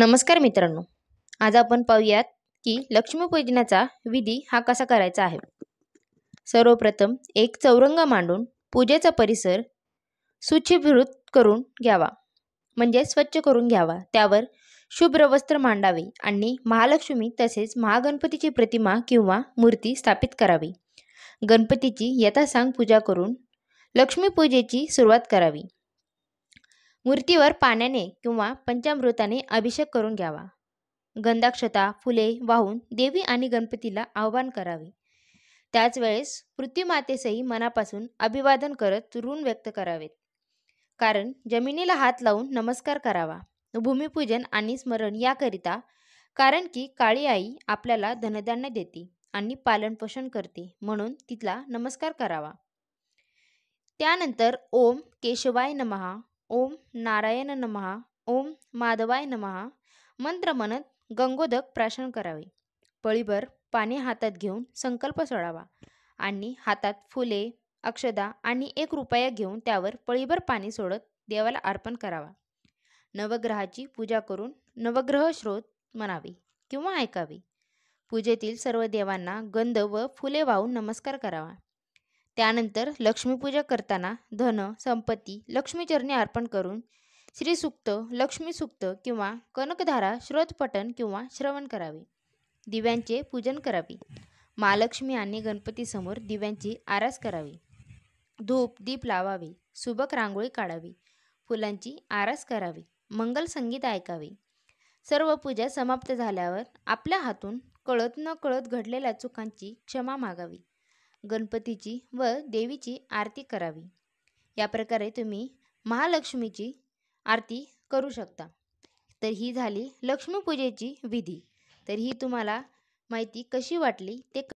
नमस्कार मित्रांनो आज आपण पाहूयात की लक्ष्मीपूजनाचा विधी हा कसा करायचा आहे सर्वप्रथम एक चौरंग मांडून पूजेचा परिसर सूचीभूत करून घ्यावा म्हणजे स्वच्छ करून घ्यावा त्यावर शुभ्र वस्त्र मांडावे आणि महालक्ष्मी तसेच महागणपतीची प्रतिमा किंवा मूर्ती स्थापित करावी गणपतीची यथासांग पूजा करून लक्ष्मीपूजेची सुरुवात करावी मूर्तीवर पाण्याने किंवा पंचामृताने अभिषेक करून घ्यावा गंधाक्षता फुले वाहून देवी आणि गणपतीला आवाहन करावे त्याच वेळेस पृथ्वीमातेसही मनापासून अभिवादन करत ऋण व्यक्त करावेत कारण जमिनीला हात लावून नमस्कार करावा भूमिपूजन आणि स्मरण याकरिता कारण की काळी आई आपल्याला धनधान्य देते आणि पालनपोषण करते म्हणून तिथला नमस्कार करावा त्यानंतर ओम केशवाय नमहा ओम नारायण नमहा ओम माधवाय नमहा मंत्र म्हणत गंगोदक प्राशन करावे पळीभर पाणी हातात घेऊन संकल्प सोडावा आणि हातात फुले अक्षदा आणि एक रुपया घेऊन त्यावर पळीभर पाणी सोडत देवाला अर्पण करावा नवग्रहाची पूजा करून नवग्रह स्रोत म्हणावे किंवा ऐकावे पूजेतील सर्व देवांना गंध व फुले वाहून नमस्कार करावा त्यानंतर लक्ष्मीपूजा करताना धन संपत्ती लक्ष्मीचरणी अर्पण करून श्रीसुक्त लक्ष्मीसुक्त किंवा कनकधारा श्रोतपठण किंवा श्रवण करावे दिव्यांचे पूजन करावे महालक्ष्मी आणि गणपतीसमोर दिव्यांची आरास करावी धूप दीप लावावे सुबक रांगोळी काढावी फुलांची आरास करावी मंगल संगीत ऐकावे सर्व पूजा समाप्त झाल्यावर आपल्या हातून कळत न कळत घडलेल्या चुकांची क्षमा मागावी गणपतीची व देवीची आरती करावी या प्रकारे तुम्ही महालक्ष्मीची आरती करू शकता तर ही झाली लक्ष्मीपूजेची विधी तर ही तुम्हाला माहिती कशी वाटली ते